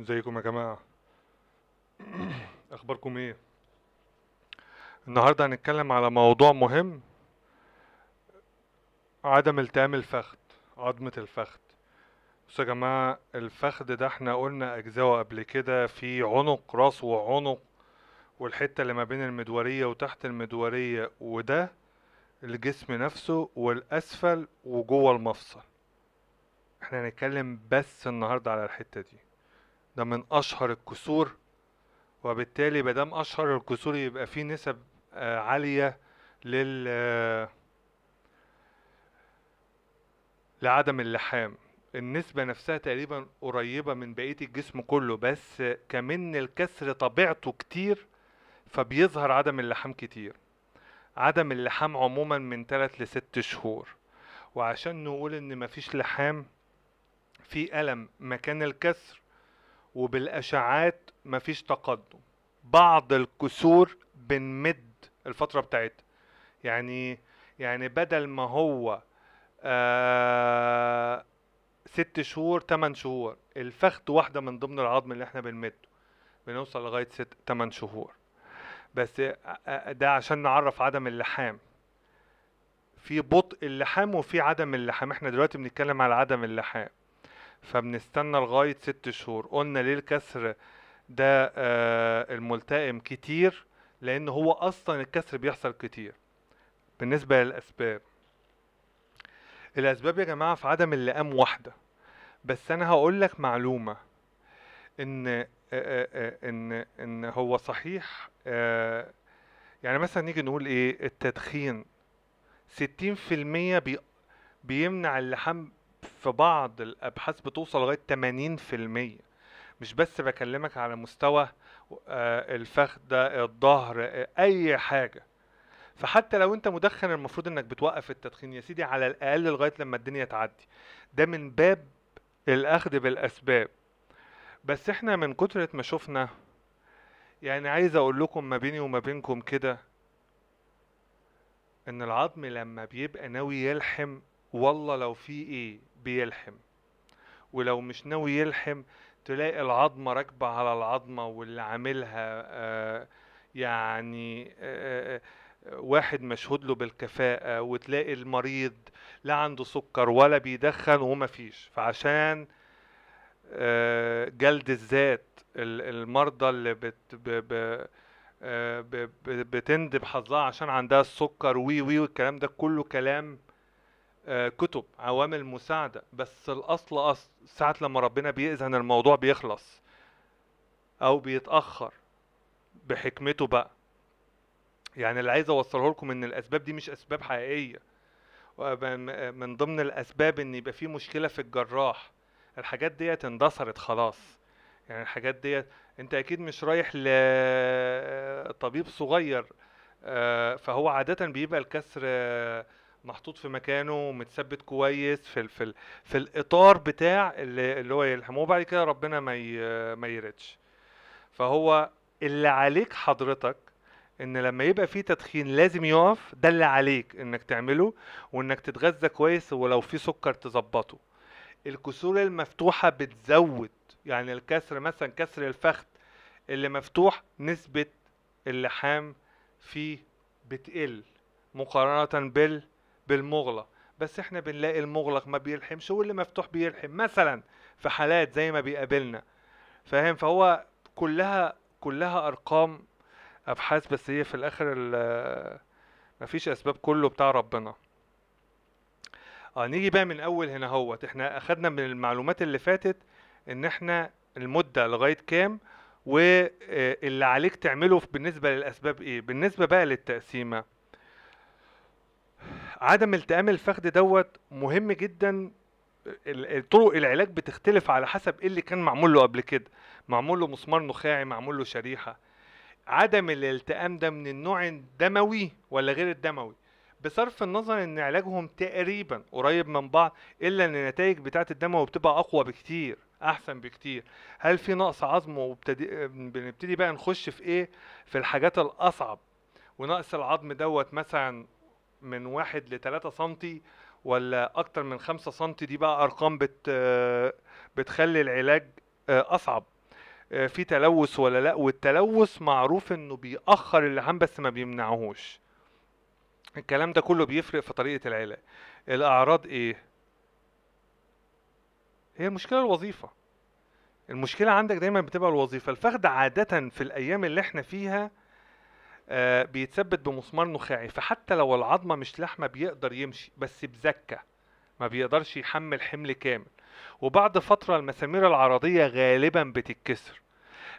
ازيكم يا جماعة اخباركم ايه النهاردة هنتكلم على موضوع مهم عدم التئام الفخذ عظمة الفخذ بصوا يا جماعة الفخذ ده احنا قلنا اجزاءه قبل كده في عنق راس وعنق والحتة اللي ما بين المدورية وتحت المدورية وده الجسم نفسه والاسفل وجوه المفصل احنا هنتكلم بس النهاردة على الحتة دي ده من أشهر الكسور وبالتالي مادام أشهر الكسور يبقى فيه نسب آه، عالية لل آه، لعدم اللحام النسبة نفسها تقريبا قريبة من بقية الجسم كله بس كمن الكسر طبيعته كتير فبيظهر عدم اللحام كتير عدم اللحام عموما من 3 ل 6 شهور وعشان نقول ان مفيش لحام في ألم مكان الكسر وبالاشعاعات مفيش تقدم بعض الكسور بنمد الفتره بتاعتها يعني يعني بدل ما هو آه ست شهور تمن شهور الفخذ واحده من ضمن العظم اللي احنا بنمده بنوصل لغايه ست تمن شهور بس آه، آه، ده عشان نعرف عدم اللحام في بطء اللحام وفي عدم اللحام احنا دلوقتي بنتكلم على عدم اللحام فبنستنى لغاية ست شهور قلنا ليه الكسر ده آه، الملتئم كتير لأن هو أصلا الكسر بيحصل كتير بالنسبة للأسباب الأسباب يا جماعة في عدم اللئام واحدة بس أنا هقول لك معلومة إن آه، آه، إن إن هو صحيح يعني مثلا نيجي نقول إيه التدخين ستين في المية بيمنع اللحم في بعض الابحاث بتوصل لغايه 80% مش بس بكلمك على مستوى آه، الفخده الظهر آه، اي حاجه فحتى لو انت مدخن المفروض انك بتوقف التدخين يا سيدي على الاقل لغايه لما الدنيا تعدي ده من باب الاخذ بالاسباب بس احنا من كترة ما شفنا يعني عايز اقول لكم ما بيني وما بينكم كده ان العظم لما بيبقى ناوي يلحم والله لو في ايه بيلحم ولو مش ناوي يلحم تلاقي العظمه راكبه على العظمه واللي عاملها آه، يعني آه، آه، واحد مشهود له بالكفاءة وتلاقي المريض لا عنده سكر ولا بيدخن وما فيش فعشان جلد الذات المرضى اللي بت بتندب حظها عشان عندها السكر وي وي والكلام ده كله كلام آه، كتب عوامل مساعده بس الاصل اصل ساعه لما ربنا بيأذن الموضوع بيخلص او بيتاخر بحكمته بقى يعني اللي عايز اوصله لكم ان الاسباب دي مش اسباب حقيقيه من ضمن الاسباب ان يبقى في مشكله في الجراح الحاجات ديت اندثرت خلاص يعني الحاجات ديت انت اكيد مش رايح لطبيب صغير آه، فهو عاده بيبقى الكسر محطوط في مكانه ومتثبت كويس في في, في الاطار بتاع اللي, اللي هو يلحمه وبعد كده ربنا ما ما يردش فهو اللي عليك حضرتك ان لما يبقى في تدخين لازم يقف ده اللي عليك انك تعمله وانك تتغذى كويس ولو في سكر تظبطه الكسور المفتوحه بتزود يعني الكسر مثلا كسر الفخذ اللي مفتوح نسبه اللحام فيه بتقل مقارنه بال بالمغلق بس احنا بنلاقي المغلق ما بيلحمش واللي مفتوح بيلحم مثلا في حالات زي ما بيقابلنا فاهم فهو كلها كلها ارقام ابحاث بس هي في الاخر مفيش اسباب كله بتاع ربنا اه نيجي بقى من اول هنا هوت احنا اخدنا من المعلومات اللي فاتت ان احنا المده لغايه كام واللي عليك تعمله بالنسبه للاسباب ايه بالنسبه بقى للتقسيمه عدم التئام الفخذ دوت مهم جدا طرق العلاج بتختلف على حسب ايه اللي كان معمول له قبل كده معمول له مسمار نخاعي معمول له شريحه عدم الالتئام ده من النوع الدموي ولا غير الدموي بصرف النظر ان علاجهم تقريبا قريب من بعض الا ان النتائج بتاعت الدموي بتبقى اقوى بكتير احسن بكتير هل في نقص عظم وبتدي... بنبتدي بقى نخش في ايه في الحاجات الاصعب ونقص العظم دوت مثلا من واحد لتلاتة سنتي ولا اكتر من خمسة سنتي دي بقى ارقام بت بتخلي العلاج آه، اصعب آه، في تلوث ولا لا والتلوث معروف انه بيأخر اللحام بس ما بيمنعهوش الكلام ده كله بيفرق في طريقة العلاج الاعراض ايه هي المشكلة الوظيفة المشكلة عندك دايما بتبقى الوظيفة الفخد عادة في الايام اللي احنا فيها آه، بيتثبت بمسمار نخاعي فحتى لو العظمه مش لحمه بيقدر يمشي بس بزكه ما بيقدرش يحمل حمل كامل وبعد فتره المسامير العرضيه غالبا بتتكسر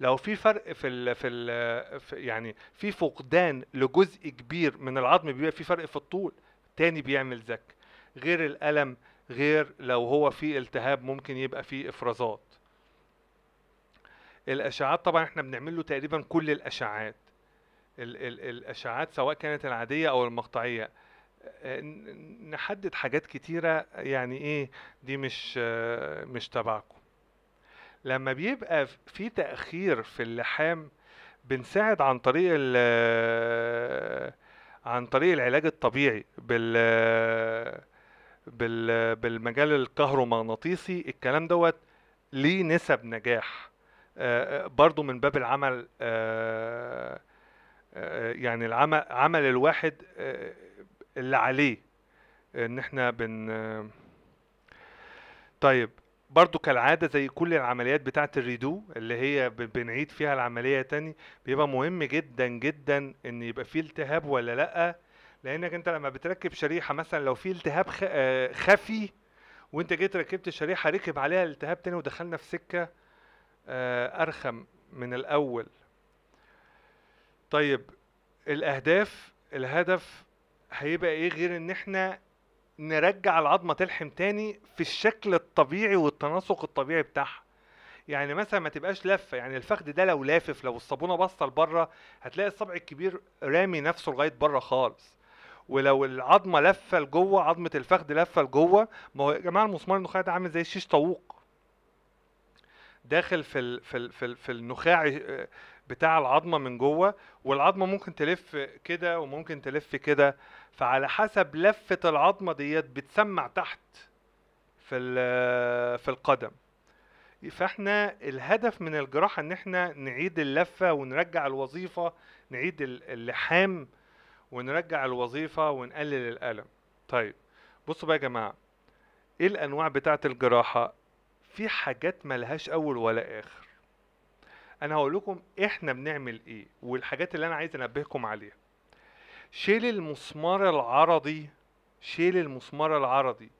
لو في فرق في ال في ال يعني في فقدان لجزء كبير من العظم بيبقى في فرق في الطول تاني بيعمل زك غير الالم غير لو هو في التهاب ممكن يبقى فيه افرازات الاشعاعات طبعا احنا بنعمل له تقريبا كل الاشعاعات ال ال الاشعاعات سواء كانت العاديه او المقطعيه آه، نحدد حاجات كتيره يعني ايه دي مش آه، مش تبعكم لما بيبقى في تاخير في اللحام بنساعد عن طريق ال آه، عن طريق العلاج الطبيعي بال بال بالمجال الكهرومغناطيسي الكلام دوت ليه نسب نجاح برضو من باب العمل آه، يعني العمل عمل الواحد آه، اللي عليه ان احنا بن طيب برضو كالعادة زي كل العمليات بتاعة الريدو اللي هي بنعيد فيها العملية تاني بيبقى مهم جدا جدا ان يبقى فيه التهاب ولا لأ لانك انت لما بتركب شريحة مثلا لو في التهاب آه، خفي وانت جيت ركبت الشريحة ركب عليها التهاب تاني ودخلنا في سكة ارخم من الاول طيب الاهداف الهدف هيبقى ايه غير ان احنا نرجع العظمه تلحم تاني في الشكل الطبيعي والتناسق الطبيعي بتاعها يعني مثلا ما تبقاش لفه يعني الفخذ ده لو لافف لو الصابونه باصه لبره هتلاقي الصبع الكبير رامي نفسه لغايه بره خالص ولو العظمه لفه لجوه عظمه الفخذ لفه لجوه ما هو يا جماعه المسمار النخاعي ده عامل زي شيش طاووق داخل في ال في ال في, ال في النخاع آه، بتاع العظمه من جوه والعظمه ممكن تلف كده وممكن تلف كده فعلى حسب لفه العظمه ديت بتسمع تحت في آه، في القدم فاحنا الهدف من الجراحه ان احنا نعيد اللفه ونرجع الوظيفه نعيد اللحام ونرجع الوظيفه ونقلل الالم طيب بصوا بقى يا جماعه ايه الانواع بتاعه الجراحه في حاجات ملهاش اول ولا اخر انا هقول لكم احنا بنعمل ايه والحاجات اللي انا عايز انبهكم عليها شيل المسمار العرضي شيل المسمار العرضي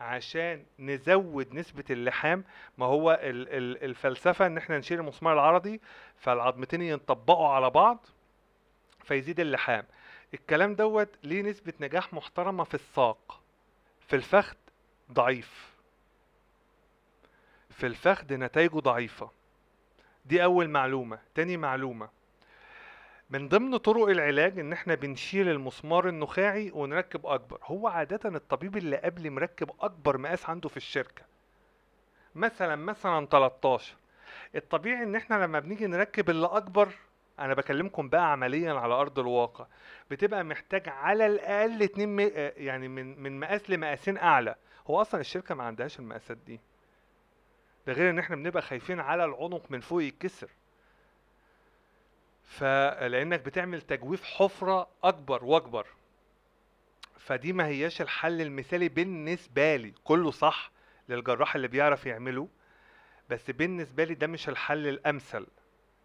عشان نزود نسبة اللحام ما هو الفلسفة ان احنا نشيل المسمار العرضي فالعظمتين ينطبقوا على بعض فيزيد اللحام الكلام دوت ليه نسبة نجاح محترمة في الساق في الفخذ ضعيف في الفخذ نتائجه ضعيفة دي اول معلومه تاني معلومه من ضمن طرق العلاج ان احنا بنشيل المسمار النخاعي ونركب اكبر هو عاده الطبيب اللي قبل مركب اكبر مقاس عنده في الشركه مثلا مثلا 13 الطبيعي ان احنا لما بنيجي نركب اللي اكبر انا بكلمكم بقى عمليا على ارض الواقع بتبقى محتاج على الاقل 2 يعني من من مقاس لمقاسين اعلى هو اصلا الشركه ما عندهاش المقاسات دي ده غير ان احنا بنبقى خايفين على العنق من فوق يتكسر فلانك بتعمل تجويف حفره اكبر واكبر فدي ما هياش الحل المثالي بالنسبه لي كله صح للجراح اللي بيعرف يعمله بس بالنسبه لي ده مش الحل الامثل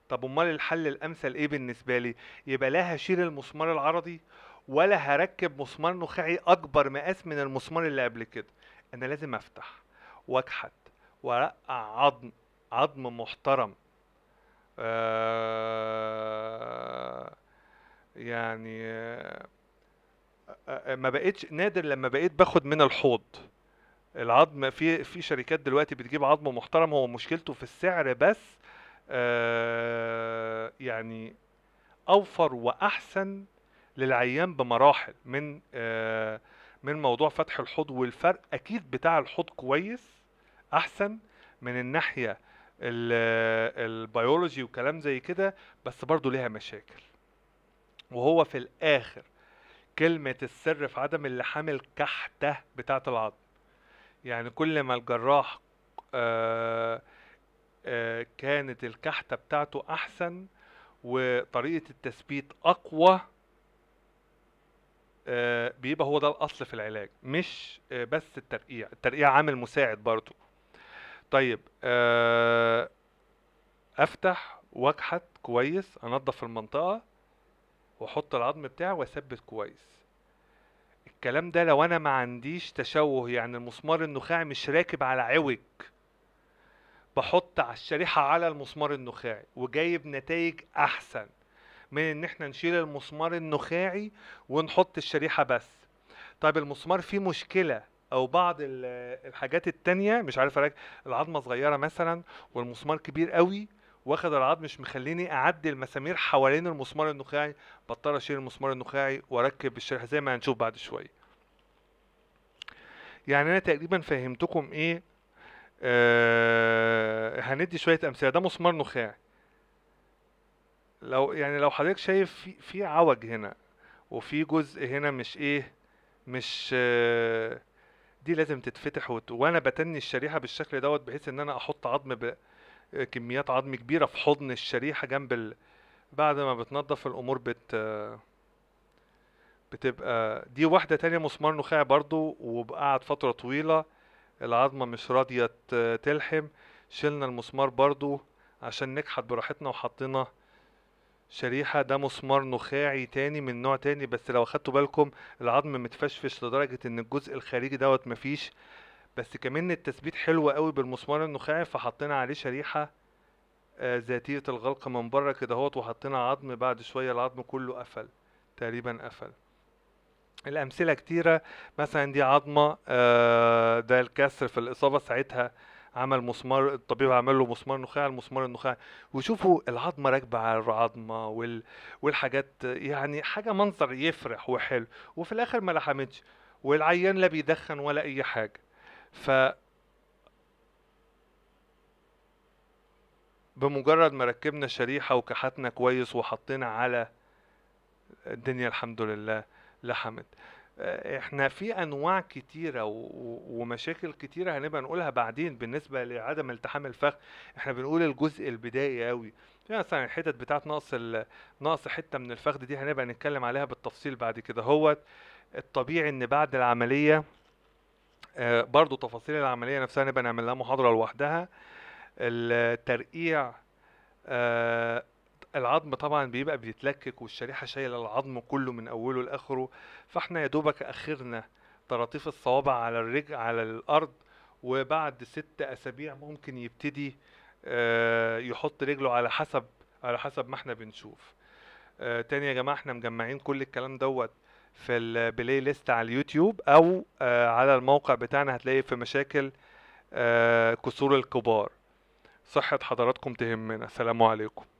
طب امال الحل الامثل ايه بالنسبه لي يبقى لا هشيل المسمار العرضي ولا هركب مسمار نخاعي اكبر مقاس من المسمار اللي قبل كده انا لازم افتح واكحت ورقع عظم عظم محترم آه، يعني آه، آه، ما بقتش نادر لما بقيت باخد من الحوض العظم في في شركات دلوقتي بتجيب عظم محترم هو مشكلته في السعر بس يعني اوفر واحسن للعيان بمراحل من من موضوع فتح الحوض والفرق اكيد بتاع الحوض كويس احسن من الناحيه البيولوجي وكلام زي كده بس برضه ليها مشاكل وهو في الاخر كلمة السر في عدم اللحام الكحتة بتاعة العظم يعني كل ما الجراح آه آه كانت الكحتة بتاعته أحسن وطريقة التثبيت أقوى آه، بيبقى هو ده الأصل في العلاج مش آه، بس الترقيع الترقيع عامل مساعد برضه طيب آه افتح واكحت كويس انضف المنطقه واحط العظم بتاعي واثبت كويس الكلام ده لو انا ما عنديش تشوه يعني المسمار النخاعي مش راكب على عوج بحط على الشريحه على المسمار النخاعي وجايب نتائج احسن من ان احنا نشيل المسمار النخاعي ونحط الشريحه بس طيب المسمار فيه مشكله او بعض الحاجات التانية مش عارف أركز العظمه صغيره مثلا والمسمار كبير قوي واخد العظم مش مخليني اعدي المسامير حوالين المسمار النخاعي بضطر اشيل المسمار النخاعي واركب الشريحه زي ما هنشوف بعد شويه يعني انا تقريبا فهمتكم ايه آه هندي شويه امثله ده مسمار نخاعي لو يعني لو حضرتك شايف في في عوج هنا وفي جزء هنا مش ايه مش آه دي لازم تتفتح وت... وانا بتني الشريحه بالشكل دوت بحيث ان انا احط عظم ب... كميات عظم كبيره في حضن الشريحه جنب ال... بعد ما بتنظف الامور بت بتبقى دي واحده تانية مسمار نخاع برضو وقعد فتره طويله العظمه مش راضيه تلحم شلنا المسمار برضو عشان نكحت براحتنا وحطينا شريحة ده مسمار نخاعي تاني من نوع تاني بس لو خدتوا بالكم العظم متفشفش لدرجة ان الجزء الخارجي دوت مفيش بس كمان التثبيت حلو قوي بالمسمار النخاعي فحطينا عليه شريحة آه ذاتية الغلق من بره كده هوت وحطينا عظم بعد شوية العظم كله قفل تقريبا قفل الأمثلة كتيرة مثلا دي عظمة آه ده الكسر في الإصابة ساعتها عمل مسمار الطبيب عمل له مسمار نخاع المسمار النخاع وشوفوا العظمه راكبه على العظمه وال... والحاجات يعني حاجه منظر يفرح وحلو وفي الاخر ما لحمتش والعيان لا بيدخن ولا اي حاجه ف بمجرد ما ركبنا شريحه وكحتنا كويس وحطينا على الدنيا الحمد لله لحمت آه، احنا في انواع كتيره ومشاكل كتيره هنبقى نقولها بعدين بالنسبه لعدم التحام الفخ احنا بنقول الجزء البدائي قوي في مثلا الحتت بتاعت نقص نقص حته من الفخذ دي هنبقى نتكلم عليها بالتفصيل بعد كده هوت الطبيعي ان بعد العمليه آه، برضو تفاصيل العمليه نفسها نبقى نعمل لها محاضره لوحدها الترقيع آه، العظم طبعا بيبقى بيتلكك والشريحة شايلة العظم كله من أوله لآخره فاحنا يا دوبك أخرنا طراطيف الصوابع على الرجل على الأرض وبعد ست أسابيع ممكن يبتدي آه، يحط رجله على حسب على حسب ما احنا بنشوف آه، تاني يا جماعة احنا مجمعين كل الكلام دوت في البلاي ليست على اليوتيوب أو آه، على الموقع بتاعنا هتلاقي في مشاكل كسور الكبار صحة حضراتكم تهمنا سلام عليكم